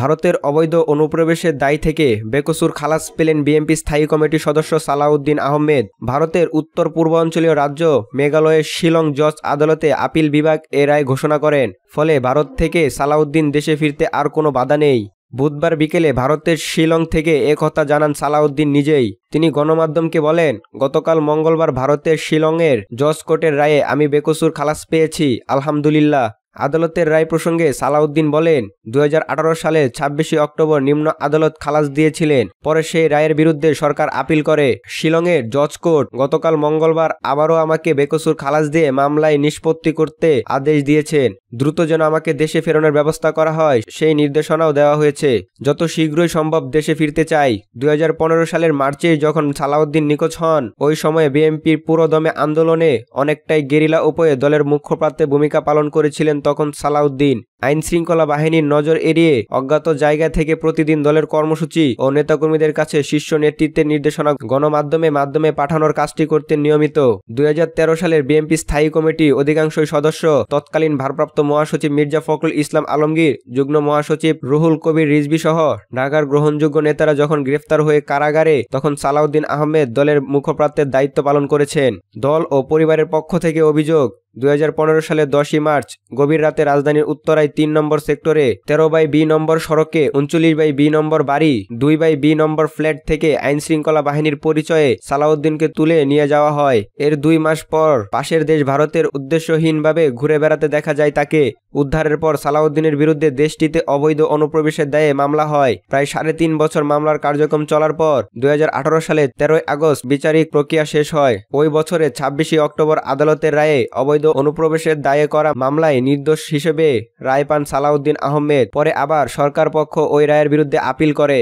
ভারতের অবৈধ অনুপ্রবেশের দায় থেকে বেকসুর খালাস পেলেন বিএনপি স্থায়ী কমিটির সদস্য সালাউদ্দিন আহমেদ ভারতের উত্তর পূর্বাঞ্চলীয় রাজ্য মেঘালয়ের শিলং জজ আদালতে আপিল বিভাগ এ রায় ঘোষণা করেন ফলে ভারত থেকে সালাউদ্দিন দেশে ফিরতে আর কোনো বাধা নেই বুধবার বিকেলে ভারতের শিলং থেকে কথা জানান সালাউদ্দিন নিজেই তিনি গণমাধ্যমকে বলেন গতকাল মঙ্গলবার ভারতের শিলংয়ের জজ কোর্টের রায়ে আমি বেকসুর খালাস পেয়েছি আলহামদুলিল্লাহ আদালতের রায় প্রসঙ্গে সালাউদ্দিন বলেন দু সালে ছাব্বিশে অক্টোবর নিম্ন আদালত খালাস দিয়েছিলেন পরে সেই রায়ের বিরুদ্ধে সরকার আপিল করে শিলংয়ের জজ কোর্ট গতকাল মঙ্গলবার আবারও আমাকে বেকসুর খালাস দিয়ে মামলায় নিষ্পত্তি করতে আদেশ দিয়েছেন দ্রুত যেন আমাকে দেশে ফেরানোর ব্যবস্থা করা হয় সেই নির্দেশনাও দেওয়া হয়েছে যত শীঘ্রই সম্ভব দেশে ফিরতে চাই দু সালের মার্চে যখন সালাউদ্দিন নিখোঁজ হন ওই সময়ে বিএমপির পুরোদমে আন্দোলনে অনেকটাই গেরিলা উপয়ে দলের মুখ্যপ্রাত্যে ভূমিকা পালন করেছিলেন তখন সালাউদ্দিন আইন শৃঙ্খলা বাহিনীর নজর এড়িয়ে অজ্ঞাত জায়গা থেকে প্রতিদিন দলের কর্মসূচি ও নেতাকর্মীদের কাছে শীর্ষ নেতৃত্বের নির্দেশনা গণমাধ্যমে মাধ্যমে পাঠানোর কাজটি করতে নিয়মিত দুই সালের বিএনপি স্থায়ী কমিটি অধিকাংশই সদস্য তৎকালীন ভারপ্রাপ্ত মহাসচিব মির্জা ফখরুল ইসলাম আলমগীর যুগ্ম মহাসচিব রুহুল কবির রিজবি সহ ঢাকার গ্রহণযোগ্য নেতারা যখন গ্রেফতার হয়ে কারাগারে তখন সালাউদ্দিন আহমেদ দলের মুখপাত্রের দায়িত্ব পালন করেছেন দল ও পরিবারের পক্ষ থেকে অভিযোগ দু সালে দশই মার্চ গভীর রাতে রাজধানীর উত্তরায় তিন নম্বর সেক্টরে তেরো বাই বি নম্বর সড়কে উনচল্লিশ বাই বি নম্বর বাড়ি দুই বাই বি নম্বর ফ্ল্যাট থেকে আইনশৃঙ্খলা বাহিনীর পরিচয়ে সালাউদ্দিনকে তুলে নিয়ে যাওয়া হয় এর দুই মাস পর পাশের দেশ ভারতের উদ্দেশ্যহীনভাবে ঘুরে বেড়াতে দেখা যায় তাকে উদ্ধারের পর সালাউদ্দিনের বিরুদ্ধে দেশটিতে অবৈধ অনুপ্রবেশের দায়ে মামলা হয় প্রায় সাড়ে তিন বছর মামলার কার্যক্রম চলার পর দু সালে তেরোই আগস্ট বিচারিক প্রক্রিয়া শেষ হয় ওই বছরে ছাব্বিশে অক্টোবর আদালতের রায়ে অবৈধ অনুপ্রবেশের দায়ে করা মামলায় নির্দোষ হিসেবে রায় পান সালাউদ্দিন আহমেদ পরে আবার সরকার পক্ষ ওই রায়ের বিরুদ্ধে আপিল করে